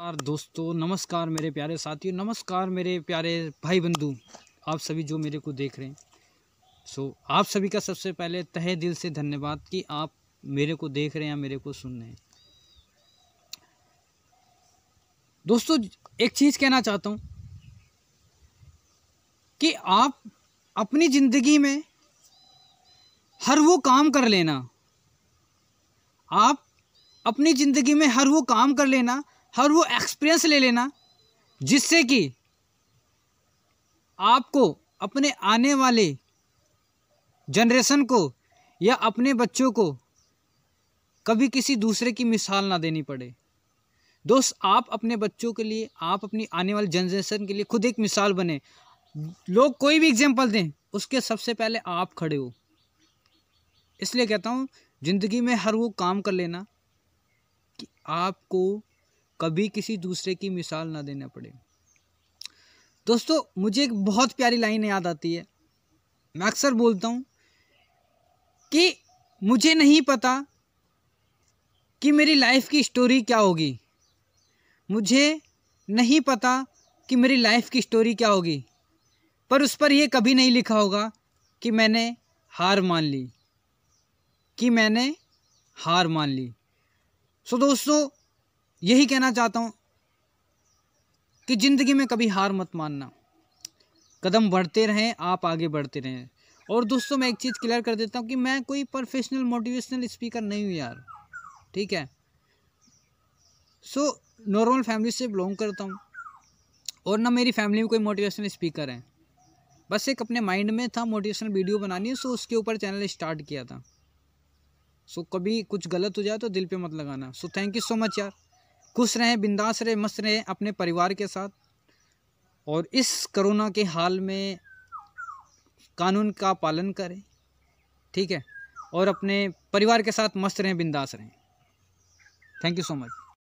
नमस्कार दोस्तों नमस्कार मेरे प्यारे साथियों नमस्कार मेरे प्यारे भाई बंधु आप सभी जो मेरे को देख रहे हैं सो आप सभी का सबसे पहले तहे दिल से धन्यवाद कि आप मेरे को देख रहे हैं या मेरे को सुन रहे हैं दोस्तों एक चीज़ कहना चाहता हूं कि आप अपनी ज़िंदगी में हर वो काम कर लेना आप अपनी ज़िंदगी में हर वो काम कर लेना हर वो एक्सपीरियंस ले लेना जिससे कि आपको अपने आने वाले जनरेशन को या अपने बच्चों को कभी किसी दूसरे की मिसाल ना देनी पड़े दोस्त आप अपने बच्चों के लिए आप अपनी आने वाली जनरेशन के लिए खुद एक मिसाल बने लोग कोई भी एग्जाम्पल दें उसके सबसे पहले आप खड़े हो इसलिए कहता हूँ ज़िंदगी में हर वो काम कर लेना कि आपको कभी किसी दूसरे की मिसाल ना देना पड़े दोस्तों मुझे एक बहुत प्यारी लाइन याद आती है मैं अक्सर बोलता हूँ कि मुझे नहीं पता कि मेरी लाइफ की स्टोरी क्या होगी मुझे नहीं पता कि मेरी लाइफ की स्टोरी क्या होगी पर उस पर यह कभी नहीं लिखा होगा कि मैंने हार मान ली कि मैंने हार मान ली सो दोस्तों यही कहना चाहता हूँ कि ज़िंदगी में कभी हार मत मानना कदम बढ़ते रहें आप आगे बढ़ते रहें और दोस्तों मैं एक चीज़ क्लियर कर देता हूँ कि मैं कोई प्रोफेशनल मोटिवेशनल स्पीकर नहीं हूँ यार ठीक है सो नॉर्मल फैमिली से बिलोंग करता हूँ और ना मेरी फैमिली में कोई मोटिवेशनल स्पीकर है बस एक अपने माइंड में था मोटिवेशनल वीडियो बनानी है सो उसके ऊपर चैनल स्टार्ट किया था सो कभी कुछ गलत हो जाए तो दिल पे मत लगाना so thank you so much यार खुश रहें बिंदास रहें मस्त रहें अपने परिवार के साथ और इस कोरोना के हाल में कानून का पालन करें ठीक है और अपने परिवार के साथ मस्त रहें बिंदास रहें थैंक यू सो मच